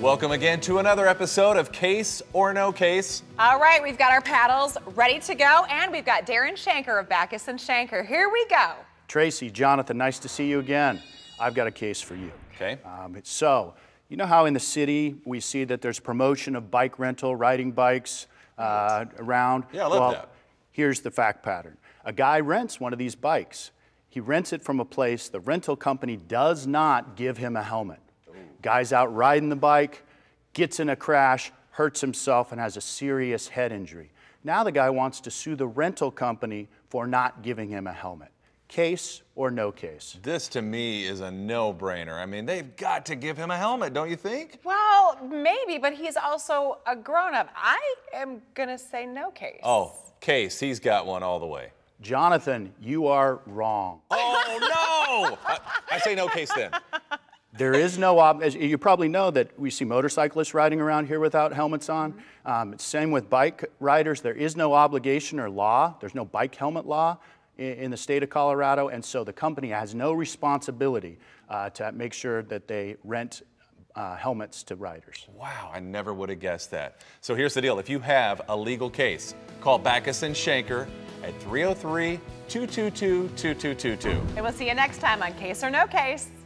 Welcome again to another episode of Case or No Case. All right, we've got our paddles ready to go, and we've got Darren Shanker of Backus and Shanker. Here we go. Tracy, Jonathan, nice to see you again. I've got a case for you. Okay. Um, so, you know how in the city we see that there's promotion of bike rental, riding bikes uh, around? Yeah, I love well, that. Here's the fact pattern a guy rents one of these bikes, he rents it from a place, the rental company does not give him a helmet. Guy's out riding the bike, gets in a crash, hurts himself, and has a serious head injury. Now the guy wants to sue the rental company for not giving him a helmet. Case or no case? This to me is a no brainer. I mean, they've got to give him a helmet, don't you think? Well, maybe, but he's also a grown up. I am going to say no case. Oh, case. He's got one all the way. Jonathan, you are wrong. Oh, no! I, I, say no case then there is no, ob as you probably know that we see motorcyclists riding around here without helmets on. Mm -hmm. um, same with bike riders. There is no obligation or law. There's no bike helmet law in, in the state of Colorado. And so the company has no responsibility uh, to make sure that they rent uh, helmets to riders. Wow, I never would have guessed that. So here's the deal. If you have a legal case, call Backus and Shanker at 303-222-2222. And we'll see you next time on Case or No Case.